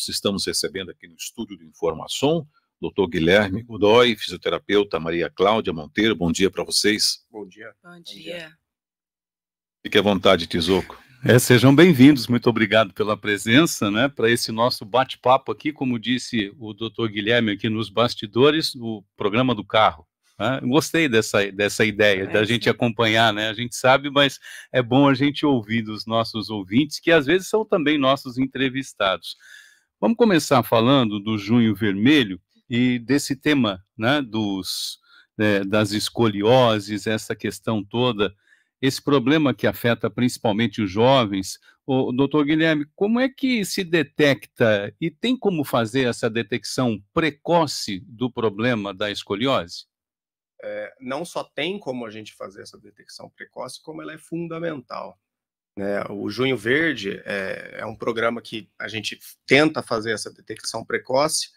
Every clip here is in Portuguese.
minutos estamos recebendo aqui no estúdio do Informação Dr. Guilherme Godoy, fisioterapeuta Maria Cláudia Monteiro. Bom dia para vocês. Bom dia. Bom dia. Fique à vontade, Tizoco. É, sejam bem-vindos, muito obrigado pela presença, né, para esse nosso bate-papo aqui, como disse o doutor Guilherme aqui nos bastidores, o programa do carro. Né? Gostei dessa, dessa ideia, é, da gente acompanhar, né, a gente sabe, mas é bom a gente ouvir dos nossos ouvintes, que às vezes são também nossos entrevistados. Vamos começar falando do Junho Vermelho e desse tema né, dos, é, das escolioses, essa questão toda, esse problema que afeta principalmente os jovens. O doutor Guilherme, como é que se detecta e tem como fazer essa detecção precoce do problema da escoliose? É, não só tem como a gente fazer essa detecção precoce, como ela é fundamental. Né? O Junho Verde é, é um programa que a gente tenta fazer essa detecção precoce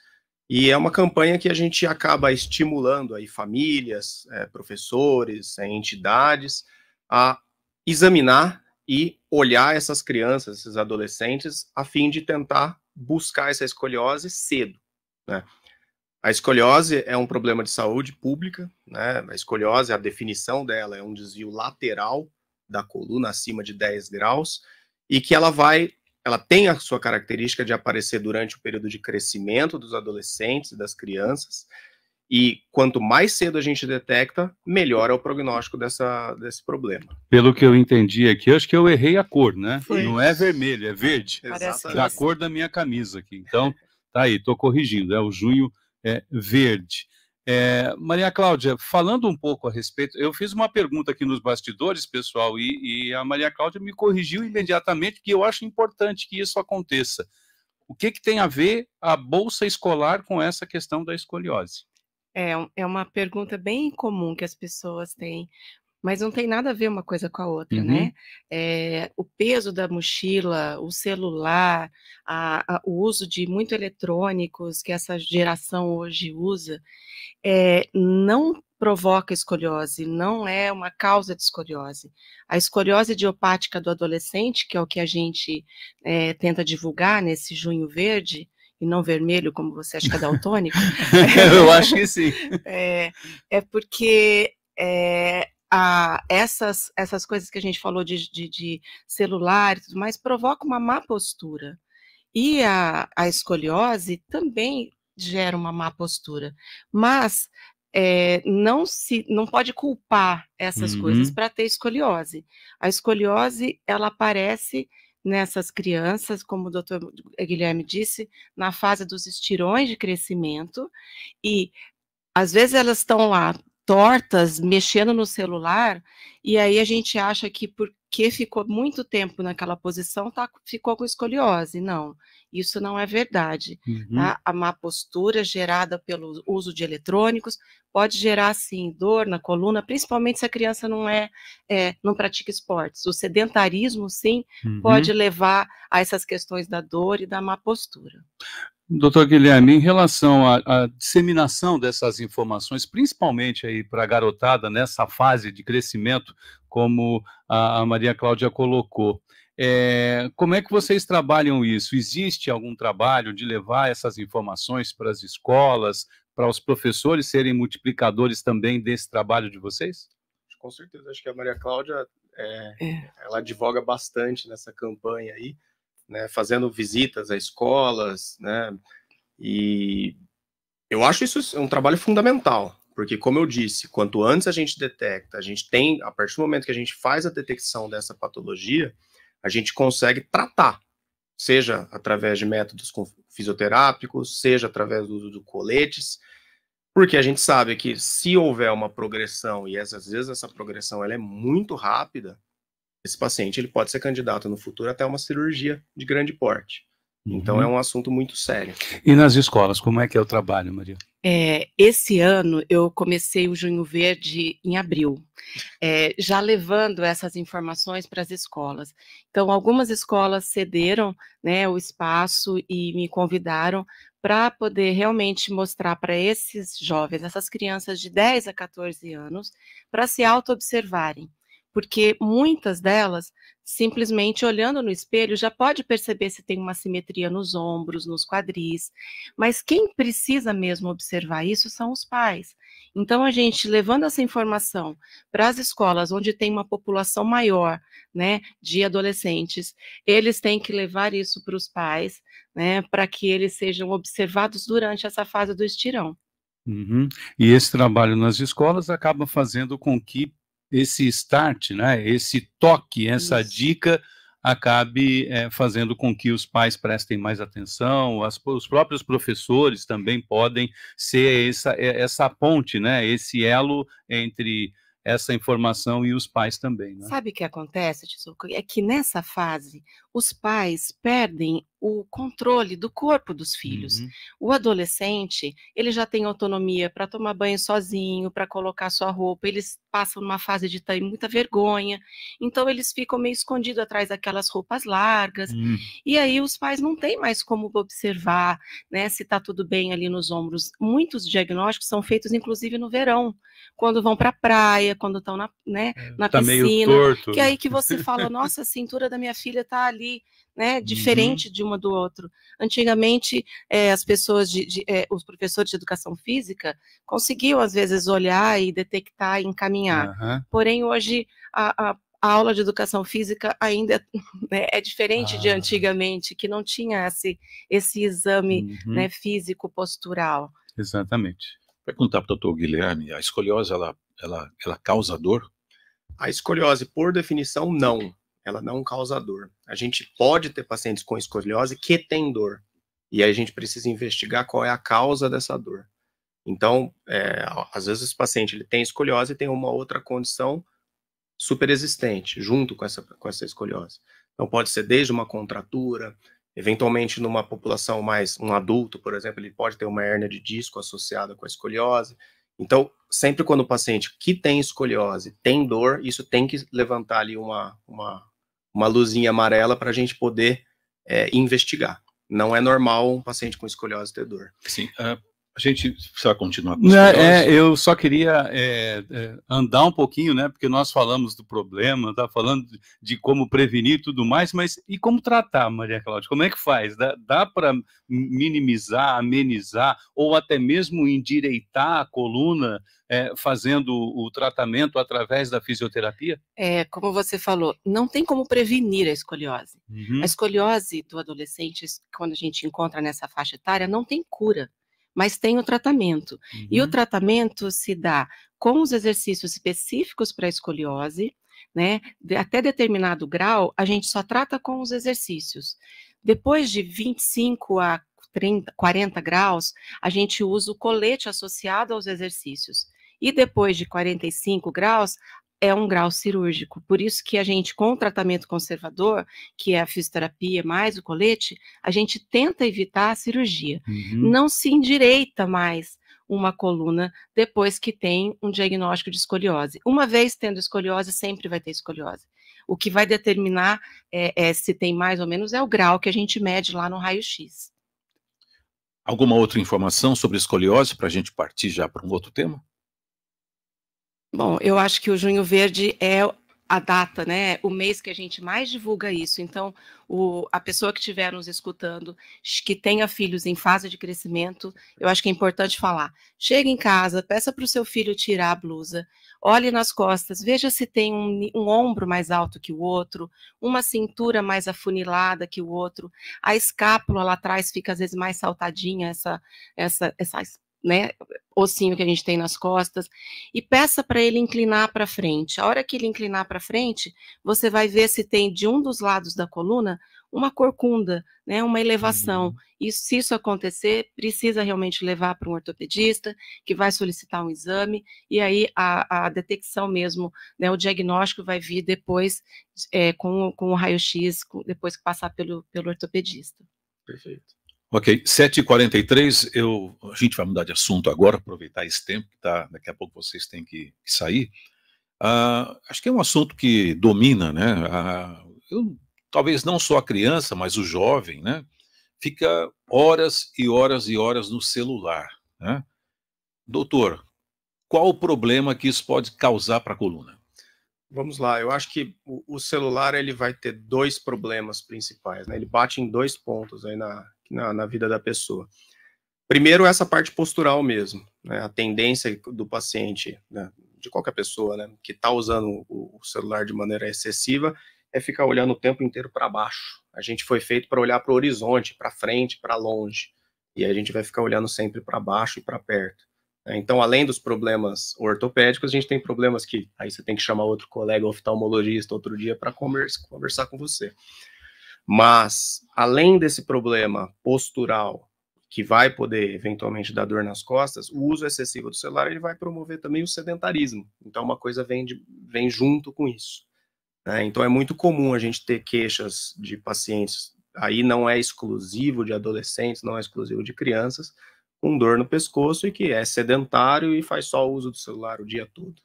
e é uma campanha que a gente acaba estimulando aí famílias, é, professores, é, entidades a examinar e olhar essas crianças, esses adolescentes, a fim de tentar buscar essa escoliose cedo. Né? A escoliose é um problema de saúde pública, né? a escoliose, a definição dela é um desvio lateral da coluna acima de 10 graus e que ela vai, ela tem a sua característica de aparecer durante o período de crescimento dos adolescentes e das crianças. E quanto mais cedo a gente detecta, melhor é o prognóstico dessa, desse problema. Pelo que eu entendi aqui, acho que eu errei a cor, né? Foi. Não é vermelho, é verde. Parece é a cor da minha camisa aqui. Então, tá aí, estou corrigindo. É o junho é verde. É, Maria Cláudia, falando um pouco a respeito, eu fiz uma pergunta aqui nos bastidores, pessoal, e, e a Maria Cláudia me corrigiu imediatamente, porque eu acho importante que isso aconteça. O que, que tem a ver a bolsa escolar com essa questão da escoliose? É, é uma pergunta bem comum que as pessoas têm, mas não tem nada a ver uma coisa com a outra, uhum. né? É, o peso da mochila, o celular, a, a, o uso de muito eletrônicos que essa geração hoje usa, é, não provoca escoliose, não é uma causa de escoliose. A escoliose idiopática do adolescente, que é o que a gente é, tenta divulgar nesse junho verde, e não vermelho, como você acha que é daltônico. Eu acho que sim. É, é porque é, essas, essas coisas que a gente falou de, de, de celular e tudo mais provoca uma má postura. E a, a escoliose também gera uma má postura. Mas é, não se não pode culpar essas uhum. coisas para ter escoliose. A escoliose ela aparece nessas crianças, como o doutor Guilherme disse, na fase dos estirões de crescimento e às vezes elas estão lá tortas, mexendo no celular, e aí a gente acha que porque ficou muito tempo naquela posição, tá, ficou com escoliose. Não, isso não é verdade. Tá? Uhum. Tá? A má postura gerada pelo uso de eletrônicos pode gerar, sim, dor na coluna, principalmente se a criança não é, é não pratica esportes. O sedentarismo, sim, uhum. pode levar a essas questões da dor e da má postura. Doutor Guilherme, em relação à, à, disseminação dessas informações, principalmente aí para a garotada nessa fase de crescimento, como a, a Maria Cláudia colocou, é, como é que vocês trabalham isso? Existe algum trabalho de levar essas informações para as escolas, para os professores serem multiplicadores também desse trabalho de vocês? Com certeza, acho que a Maria Cláudia é, é. ela advoga bastante nessa campanha aí, né, fazendo visitas a escolas, né, e eu acho isso um trabalho fundamental, porque como eu disse, quanto antes a gente detecta, a gente tem, a partir do momento que a gente faz a detecção dessa patologia, a gente consegue tratar, seja através de métodos fisioterápicos, seja através do uso de coletes, porque a gente sabe que se houver uma progressão, e às vezes essa progressão ela é muito rápida, esse paciente ele pode ser candidato no futuro até uma cirurgia de grande porte. Então uhum. é um assunto muito sério. E nas escolas, como é que é o trabalho, Maria? É, esse ano eu comecei o Junho Verde em abril, é, já levando essas informações para as escolas. Então, algumas escolas cederam né, o espaço e me convidaram para poder realmente mostrar para esses jovens, essas crianças de 10 a 14 anos, para se auto-observarem porque muitas delas, simplesmente olhando no espelho, já pode perceber se tem uma simetria nos ombros, nos quadris, mas quem precisa mesmo observar isso são os pais. Então, a gente levando essa informação para as escolas, onde tem uma população maior né, de adolescentes, eles têm que levar isso para os pais, né, para que eles sejam observados durante essa fase do estirão. Uhum. E esse trabalho nas escolas acaba fazendo com que esse start, né, esse toque, essa Isso. dica acabe é, fazendo com que os pais prestem mais atenção, as, os próprios professores também podem ser essa, eh, essa ponte, né, esse elo entre essa informação e os pais também. Né? Sabe o que acontece, Tizuco? É que nessa fase, os pais perdem o controle do corpo dos filhos. Uhum. O adolescente, ele já tem autonomia para tomar banho sozinho, para colocar sua roupa, eles passam numa fase de ter muita vergonha, então eles ficam meio escondidos atrás daquelas roupas largas, uhum. e aí os pais não têm mais como observar né, se está tudo bem ali nos ombros. Muitos diagnósticos são feitos, inclusive, no verão, quando vão para a praia, quando estão na, né, é, na tá piscina, que é aí que você fala, nossa, a cintura da minha filha está ali né, uhum. diferente uhum. de uma do outro. Antigamente, é, as pessoas, de, de, é, os professores de educação física conseguiam, às vezes, olhar e detectar e encaminhar. Uhum. Porém, hoje, a, a, a, aula de educação física ainda né, é diferente de ah. antigamente, que não tinha esse, esse exame uhum. né, físico-postural. Exatamente. Perguntar para o doutor Guilherme, a escoliose, ela, ela, ela causa dor? A escoliose, por definição, não ela não causa dor. A gente pode ter pacientes com escoliose que têm dor, e aí a gente precisa investigar qual é a causa dessa dor. Então, é, às vezes esse paciente ele tem escoliose e tem uma outra condição superexistente junto com essa, com essa escoliose. Então, pode ser desde uma contratura, eventualmente numa população mais, um adulto, por exemplo, ele pode ter uma hernia de disco associada com a escoliose. Então, sempre quando o paciente que tem escoliose tem dor, isso tem que levantar ali uma, uma, uma luzinha amarela para a gente poder é, investigar. Não é normal um paciente com escoliose ter dor. Sim, uh, a gente precisa continuar com é, Eu só queria é, é, andar um pouquinho, né? Porque nós falamos do problema, tá falando de, de como prevenir e tudo mais, mas e como tratar, Maria Cláudia? Como é que faz? Dá, dá para minimizar, amenizar ou até mesmo endireitar a coluna é, fazendo o tratamento através da fisioterapia? É, como você falou, não tem como prevenir a escoliose. Uhum. A escoliose do adolescente, quando a gente encontra nessa faixa etária, não tem cura mas tem o tratamento. Uhum. E o uhum. tratamento se dá com os exercícios específicos para escoliose, né? De, até determinado grau, a gente só trata com os exercícios. Depois de 25 a 30, 40 graus, a gente usa o colete associado aos exercícios. E depois de 45 graus, é um grau cirúrgico. Por isso que a gente, com o tratamento conservador, que é a fisioterapia mais o colete, a gente tenta evitar a cirurgia. Uhum. Não se endireita mais uma coluna depois que tem um diagnóstico de escoliose. Uma vez tendo escoliose, sempre vai ter escoliose. O que vai determinar é, é, se tem mais ou menos é o grau que a gente mede lá no raio-x. Alguma outra informação sobre escoliose para a gente partir já para um outro tema? Bom, eu acho que o Junho Verde é a data, né? O mês que a gente mais divulga isso. Então, o, a pessoa que estiver nos escutando, que tenha filhos em fase de crescimento, eu acho que é importante falar. Chega em casa, peça para o seu filho tirar a blusa, olhe nas costas, veja se tem um, um, ombro mais alto que o outro, uma cintura mais afunilada que o outro, a escápula lá atrás fica às vezes mais saltadinha, essa, essa, essa né, ossinho que a gente tem nas costas, e peça para ele inclinar para frente. A hora que ele inclinar para frente, você vai ver se tem de um dos lados da coluna uma corcunda, né, uma elevação. Uhum. E se isso acontecer, precisa realmente levar para um ortopedista, que vai solicitar um exame, e aí a, a detecção mesmo, né, o diagnóstico vai vir depois é, com, com o raio-x, depois que passar pelo, pelo ortopedista. Perfeito. Ok, 7h43, eu, a gente vai mudar de assunto agora, aproveitar esse tempo que tá, daqui a pouco vocês têm que, que sair. Uh, acho que é um assunto que domina, né? Uh, eu, talvez não só a criança, mas o jovem, né? Fica horas e horas e horas no celular. Né? Doutor, qual o problema que isso pode causar para a coluna? Vamos lá, eu acho que o, celular ele vai ter dois problemas principais, né? Ele bate em dois pontos aí na, na, na vida da pessoa. Primeiro, essa parte postural mesmo, né? a tendência do paciente, né? de qualquer pessoa né? que está usando o, celular de maneira excessiva, é ficar olhando o tempo inteiro para baixo. A gente foi feito para olhar para o horizonte, para frente, para longe, e a gente vai ficar olhando sempre para baixo e para perto. Né. Então, além dos problemas ortopédicos, a gente tem problemas que aí você tem que chamar outro colega oftalmologista outro dia para conversar com você. Mas, além desse problema postural, que vai poder eventualmente dar dor nas costas, o uso excessivo do celular ele vai promover também o sedentarismo. Então, uma coisa vem, de, vem junto com isso. Né? Então, é muito comum a gente ter queixas de pacientes. Aí não é exclusivo de adolescentes, não é exclusivo de crianças, com dor no pescoço e que é sedentário e faz só o uso do celular o dia todo.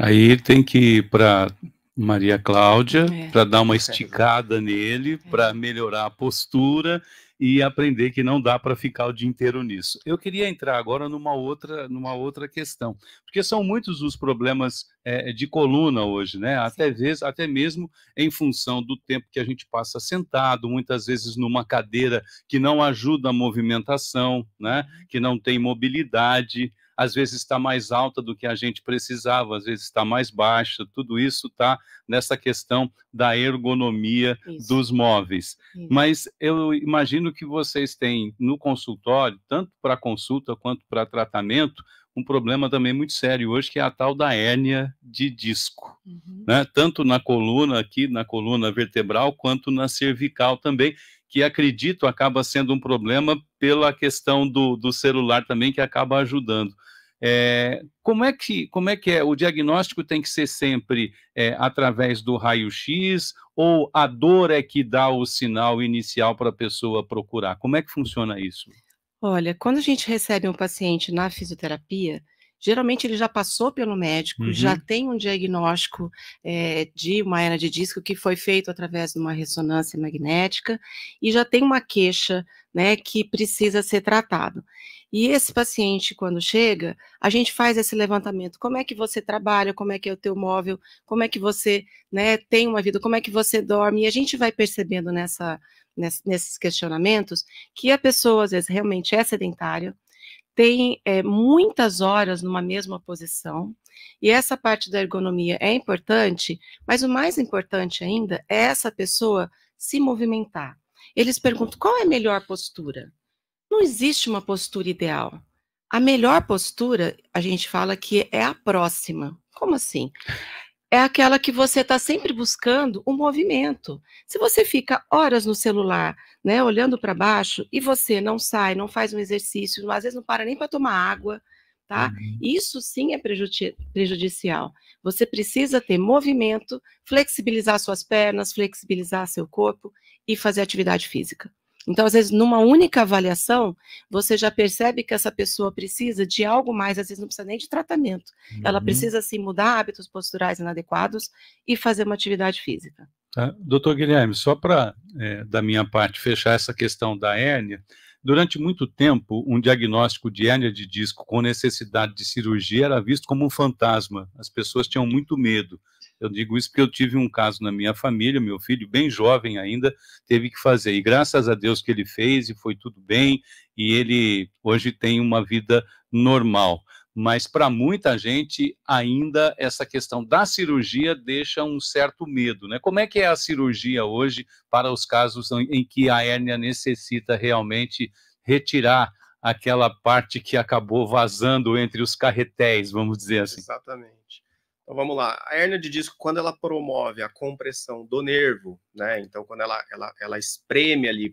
Aí tem que, para Maria Cláudia, é. para dar uma esticada nele, é. para melhorar a postura e aprender que não dá para ficar o dia inteiro nisso. Eu queria entrar agora numa outra, numa outra questão, porque são muitos os problemas é, é de coluna hoje, né? Até, vez, até mesmo em função do tempo que a gente passa sentado, muitas vezes numa cadeira que não ajuda a movimentação, né? Uhum. Que não tem mobilidade às vezes está mais alta do que a gente precisava, às vezes está mais baixa. Tudo isso está nessa questão da ergonomia isso. dos móveis. Isso. Mas eu imagino que vocês têm no consultório, tanto para consulta quanto para tratamento, um problema também muito sério hoje, que é a tal da hérnia de disco, uhum. né? tanto na coluna aqui, na coluna vertebral, quanto na cervical também, que acredito acaba sendo um problema pela questão do, do celular também, que acaba ajudando. É, como, é que, como é que é? O diagnóstico tem que ser sempre é, através do raio-x ou a dor é que dá o sinal inicial para a pessoa procurar? Como é que funciona isso? Olha, quando a gente recebe um paciente na fisioterapia, geralmente ele já passou pelo médico, uhum. já tem um diagnóstico é, de uma hernia de disco que foi feito através de uma ressonância magnética e já tem uma queixa né, que precisa ser tratado. E esse paciente, quando chega, a gente faz esse levantamento. Como é que você trabalha? Como é que é o teu móvel? Como é que você né, tem uma vida? Como é que você dorme? E a gente vai percebendo nessa, nesses questionamentos que a pessoa, às vezes, realmente é sedentária, tem é, muitas horas numa mesma posição, e essa parte da ergonomia é importante, mas o mais importante ainda é essa pessoa se movimentar. Eles perguntam qual é a melhor postura. Não existe uma postura ideal. A melhor postura, a gente fala que é a próxima. Como assim? é aquela que você está sempre buscando o um movimento. Se você fica horas no celular, né, olhando para baixo, e você não sai, não faz um exercício, às vezes não para nem para tomar água, tá? Uhum. Isso sim é prejudici prejudicial. Você precisa ter movimento, flexibilizar suas pernas, flexibilizar seu corpo e fazer atividade física. Então, às vezes, numa única avaliação, você já percebe que essa pessoa precisa de algo mais, às vezes não precisa nem de tratamento. Uhum. Ela precisa, assim, mudar hábitos posturais inadequados e fazer uma atividade física. Tá. Doutor Guilherme, só para, é, da minha parte, fechar essa questão da hérnia, durante muito tempo, um diagnóstico de hérnia de disco com necessidade de cirurgia era visto como um fantasma. As pessoas tinham muito medo eu digo isso porque eu tive um caso na minha família, meu filho, bem jovem ainda, teve que fazer. E graças a Deus que ele fez e foi tudo bem, e ele hoje tem uma vida normal. Mas para muita gente, ainda essa questão da cirurgia deixa um certo medo, né? Como é que é a cirurgia hoje para os casos em que a hérnia necessita realmente retirar aquela parte que acabou vazando entre os carretéis, vamos dizer assim? Exatamente. Então vamos lá. A hernia de disco, quando ela promove a compressão do nervo, né? Então, quando ela, ela, ela espreme ali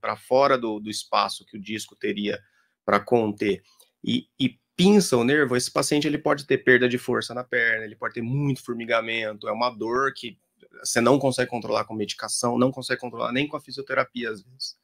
para fora do, do espaço que o disco teria para conter e, e pinça o nervo, esse paciente ele pode ter perda de força na perna, ele pode ter muito formigamento, é uma dor que você não consegue controlar com medicação, não consegue controlar nem com a fisioterapia às vezes.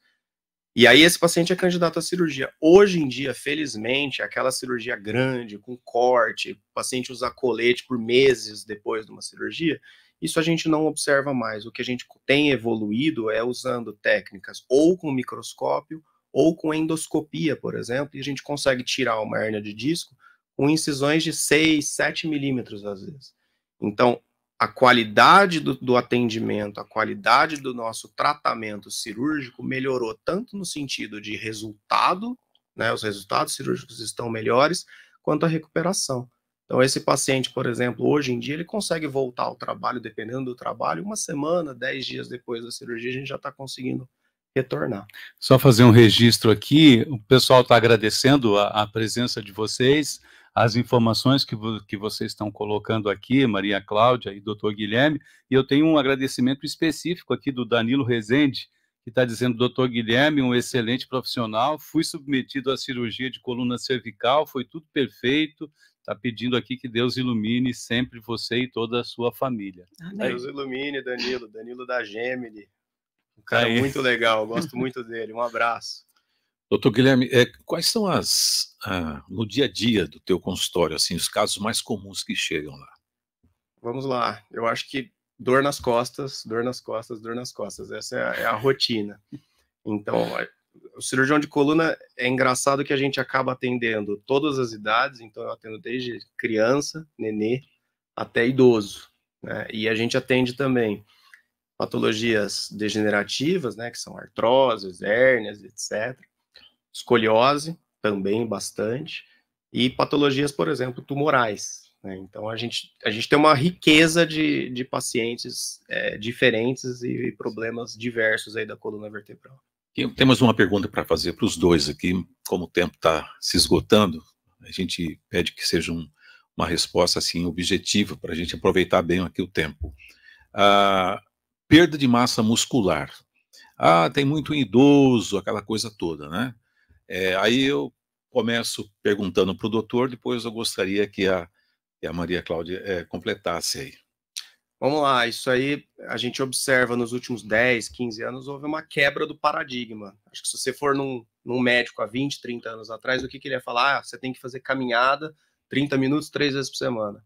E aí esse paciente é candidato à cirurgia. Hoje em dia, felizmente, aquela cirurgia grande, com corte, o paciente usa colete por meses depois de uma cirurgia, isso a gente não observa mais. O que a gente tem evoluído é usando técnicas ou com microscópio ou com endoscopia, por exemplo, e a gente consegue tirar uma hernia de disco com incisões de 6, 7 milímetros às vezes. Então, a qualidade do, do, atendimento, a qualidade do nosso tratamento cirúrgico melhorou tanto no sentido de resultado, né, os resultados cirúrgicos estão melhores, quanto a recuperação. Então, esse paciente, por exemplo, hoje em dia, ele consegue voltar ao trabalho, dependendo do trabalho, uma semana, dez dias depois da cirurgia, a gente já está conseguindo retornar. Só fazer um registro aqui, o pessoal está agradecendo a, a presença de vocês as informações que, que vocês estão colocando aqui, Maria Cláudia e doutor Guilherme, e eu tenho um agradecimento específico aqui do Danilo Rezende, que está dizendo, doutor Guilherme, um excelente profissional, fui submetido à cirurgia de coluna cervical, foi tudo perfeito, está pedindo aqui que Deus ilumine sempre você e toda a sua família. Amém. Deus ilumine, Danilo, Danilo da Gemini, um tá cara muito legal, gosto muito dele, um abraço. Doutor Guilherme, é, quais são as, ah, no dia a dia do teu consultório, assim, os casos mais comuns que chegam lá? Vamos lá, eu acho que dor nas costas, dor nas costas, dor nas costas, essa é a, é a rotina. Então, eh, o cirurgião de coluna é engraçado que a gente acaba atendendo todas as idades, então eu atendo desde criança, nenê, até idoso, né? E a gente atende também patologias degenerativas, né, que são artroses, hérnias, etc escoliose também bastante, e patologias, por exemplo, tumorais. Né? Então a gente, a gente tem uma riqueza de, de pacientes é, diferentes e problemas diversos aí da coluna vertebral. tem mais uma pergunta para fazer para os dois aqui, como o tempo está se esgotando, a gente pede que seja um, uma resposta assim objetiva para a gente aproveitar bem aqui o tempo. Ah, perda de massa muscular. Ah, tem muito idoso, aquela coisa toda, né? É, aí eu começo perguntando para o doutor, depois eu gostaria que a, que a Maria Cláudia é, completasse aí. Vamos lá, isso aí a gente observa nos últimos 10, 15 anos, houve uma quebra do paradigma. Acho que se você for num, num médico há 20, 30 anos atrás, o que, que ele ia falar? Ah, você tem que fazer caminhada 30 minutos, três vezes por semana.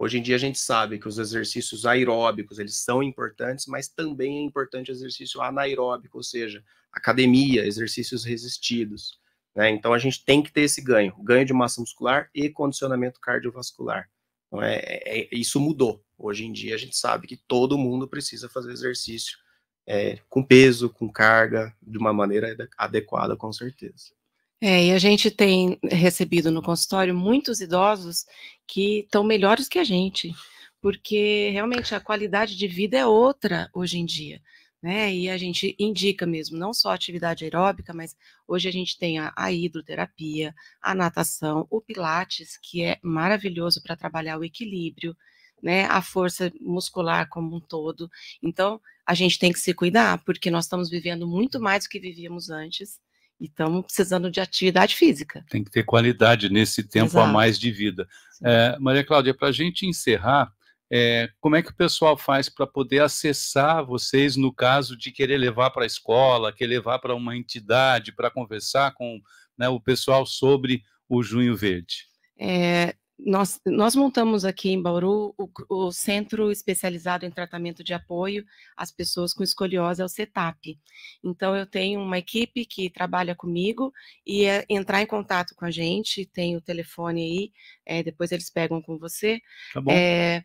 Hoje em dia a gente sabe que os exercícios aeróbicos, eles são importantes, mas também é importante o exercício anaeróbico, ou seja, academia, exercícios resistidos. Né? Então a gente tem que ter esse ganho, ganho de massa muscular e condicionamento cardiovascular. Então, é, é, é isso mudou. Hoje em dia a gente sabe que todo mundo precisa fazer exercício é, com peso, com carga, de uma maneira adequada, com certeza. É, e a gente tem recebido no consultório muitos idosos que estão melhores que a gente, porque realmente a qualidade de vida é outra hoje em dia né? E a gente indica mesmo não só a atividade aeróbica, mas hoje a gente tem a, a hidroterapia, a natação, o pilates, que é maravilhoso para trabalhar o equilíbrio, né? A força muscular como um todo. Então, a gente tem que se cuidar, porque nós estamos vivendo muito mais do que vivíamos antes. E estamos precisando de atividade física. Tem que ter qualidade nesse tempo Exato. a mais de vida. É, Maria Cláudia, para a gente encerrar, é, como é que o pessoal faz para poder acessar vocês no caso de querer levar para a escola, querer levar para uma entidade, para conversar com né, o pessoal sobre o Junho Verde? É, nós, nós, montamos aqui em Bauru o, o, Centro Especializado em Tratamento de Apoio às Pessoas com Escoliose, é o CETAP. Então, eu tenho uma equipe que trabalha comigo e é entrar em contato com a gente, tem o telefone aí, é, depois eles pegam com você. Tá bom. É,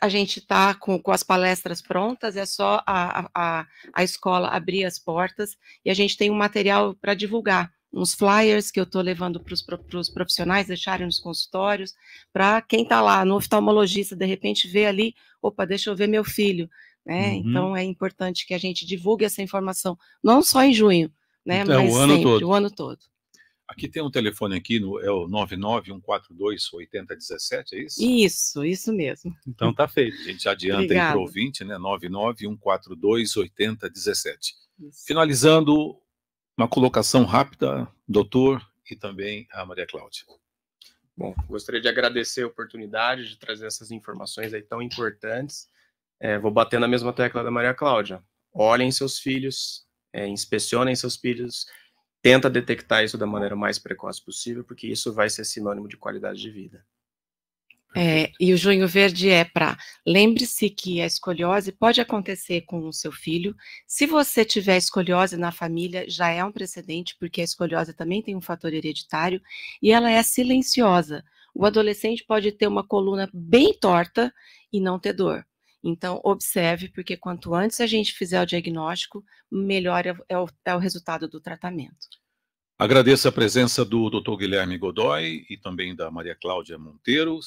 a gente está com, com, as palestras prontas, é só a, a, a escola abrir as portas e a gente tem um material para divulgar, uns flyers que eu estou levando para os profissionais deixarem nos consultórios, para quem está lá, no oftalmologista, de repente vê ali, opa, deixa eu ver meu filho, né? Uhum. Então é importante que a gente divulgue essa informação, não só em junho, né? Então, Mas o ano sempre, todo. o ano todo. Aqui tem um telefone aqui, no, é o 99142-8017, é isso? Isso, isso mesmo. Então tá feito. A gente adianta aí para o ouvinte, né? 99142-8017. Finalizando, uma colocação rápida, doutor, e também a Maria Cláudia. Bom, gostaria de agradecer a oportunidade de trazer essas informações aí tão importantes. É, vou bater na mesma tecla da Maria Cláudia. Olhem seus filhos, é, inspecionem seus filhos, tenta detectar isso da maneira mais precoce possível, porque isso vai ser sinônimo de qualidade de vida. É, e o junho verde é para lembre-se que a escoliose pode acontecer com o seu filho. Se você tiver escoliose na família, já é um precedente, porque a escoliose também tem um fator hereditário e ela é silenciosa. O adolescente pode ter uma coluna bem torta e não ter dor. Então, observe, porque quanto antes a gente fizer o diagnóstico, melhor é o, é o é resultado do tratamento. Agradeço a presença do Dr. Guilherme Godoy e também da Maria Cláudia Monteiro.